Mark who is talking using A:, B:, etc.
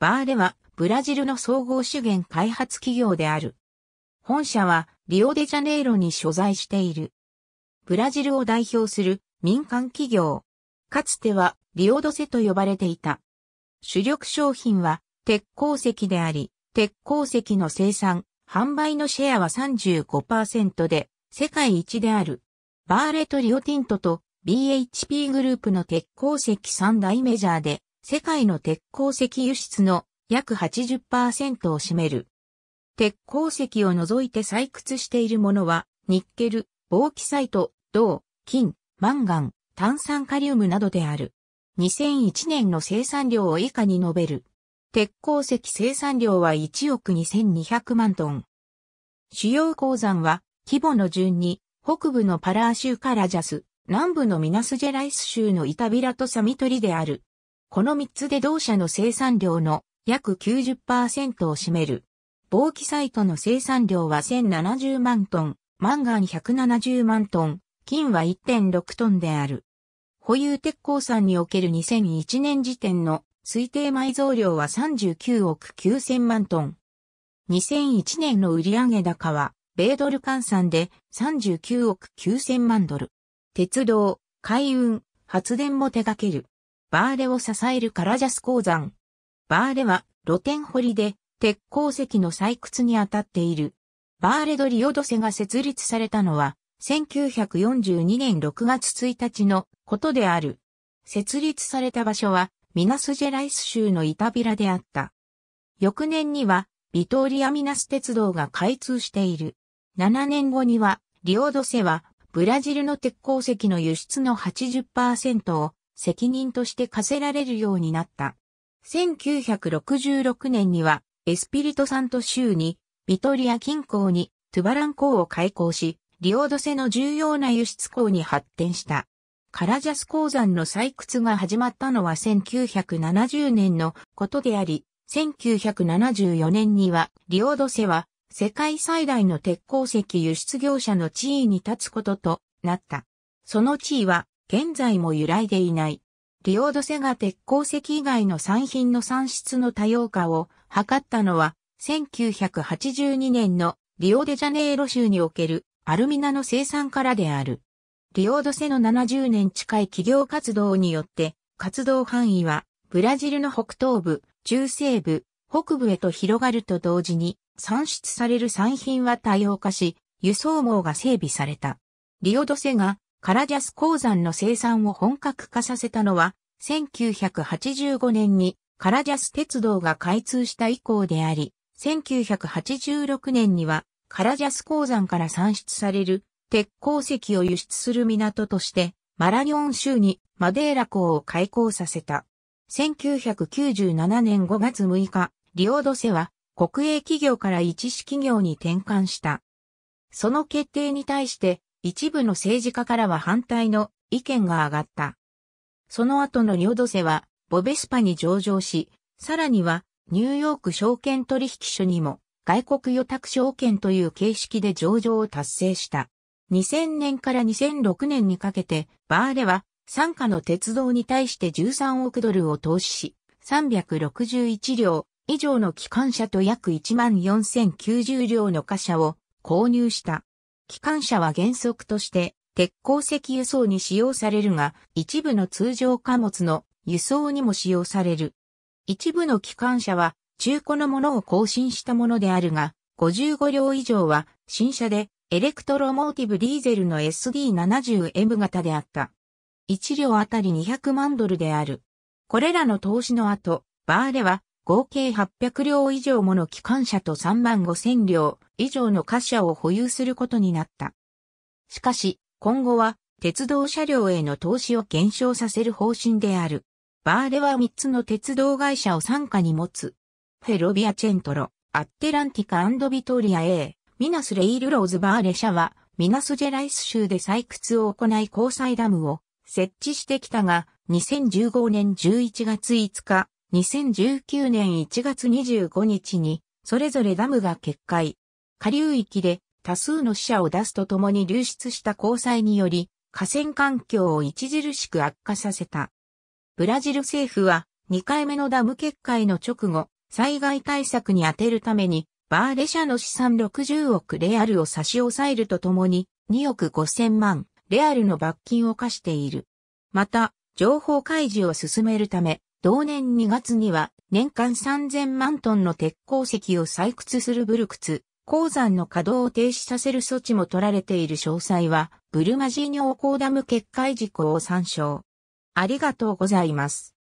A: バーレはブラジルの総合資源開発企業である。本社はリオデジャネイロに所在している。ブラジルを代表する民間企業。かつてはリオドセと呼ばれていた。主力商品は鉄鉱石であり、鉄鉱石の生産、販売のシェアは35%で世界一である。バーレとリオティントと BHP グループの鉄鉱石3大メジャーで世界の鉄鉱石輸出の約80%を占める。鉄鉱石を除いて採掘しているものは、ニッケル、ボーキサイト、銅、金、マンガン、炭酸カリウムなどである。2001年の生産量を以下に述べる。鉄鉱石生産量は1億2200万トン。主要鉱山は、規模の順に、北部のパラー州カラジャス、南部のミナスジェライス州のイタビラとサミトリである。この3つで同社の生産量の約90%を占める。防気サイトの生産量は1070万トン、マンガン170万トン、金は1.6トンである。保有鉄鉱産における2001年時点の推定埋蔵量は39億9000万トン。2001年の売上高は、米ドル換算で39億9000万ドル。鉄道、海運、発電も手掛ける。バーレを支えるカラジャス鉱山。バーレは露天掘りで鉄鉱石の採掘に当たっている。バーレドリオドセが設立されたのは1942年6月1日のことである。設立された場所はミナスジェライス州のイタビラであった。翌年にはビトーリアミナス鉄道が開通している。7年後にはリオドセはブラジルの鉄鉱石の輸出の80%を責任として課せられるようになった。1966年には、エスピリトサント州に、ビトリア近郊に、トゥバラン港を開港し、リオドセの重要な輸出港に発展した。カラジャス鉱山の採掘が始まったのは1970年のことであり、1974年にはリオドセは世界最大の鉄鉱石輸出業者の地位に立つこととなった。その地位は現在も揺らいでいない。リオードセが鉄鉱石以外の産品の産出の多様化を図ったのは、1982年のリオデジャネイロ州におけるアルミナの生産からである。リオードセの70年近い企業活動によって、活動範囲はブラジルの北東部、中西部、北部へと広がると同時に、産出される産品は多様化し、輸送網が整備された。リオドセがカラジャス鉱山の生産を本格化させたのは、1985年にカラジャス鉄道が開通した以降であり、1986年にはカラジャス鉱山から産出される鉄鉱石を輸出する港として、マラニョン州にマデーラ港を開港させた。1997年5月6日、リオドセは国営企業から一市企業に転換した。その決定に対して一部の政治家からは反対の意見が上がった。その後のリオドセは、ボベスパに上場し、さらには、ニューヨーク証券取引所にも、外国予託証券という形式で上場を達成した。2000年から2006年にかけて、バーレは、参加の鉄道に対して13億ドルを投資し、361両以上の機関車と約14,090両の貨車を購入した。機関車は原則として鉄鉱石輸送に使用されるが、一部の通常貨物の輸送にも使用される。一部の機関車は中古のものを更新したものであるが、55両以上は新車でエレクトロモーティブディーゼルの SD70M 型であった。1両あたり200万ドルである。これらの投資の後、バーレは合計800両以上もの機関車と3万5000両以上の貨車を保有することになった。しかし、今後は鉄道車両への投資を減少させる方針である。バーレは3つの鉄道会社を傘下に持つ。フェロビアチェントロ、アッテランティカビトリア A、ミナスレイルローズバーレ社は、ミナスジェライス州で採掘を行い交際ダムを設置してきたが、2015年11月5日、2019年1月25日に、それぞれダムが決壊。下流域で多数の死者を出すとともに流出した交際により、河川環境を著しく悪化させた。ブラジル政府は、2回目のダム決壊の直後、災害対策に充てるために、バーレ社の資産60億レアルを差し押さえるとともに、2億5千万レアルの罰金を課している。また、情報開示を進めるため、同年2月には年間3000万トンの鉄鉱石を採掘するブルクツ、鉱山の稼働を停止させる措置も取られている詳細は、ブルマジーニョー鉱ダム決壊事項を参照。ありがとうございます。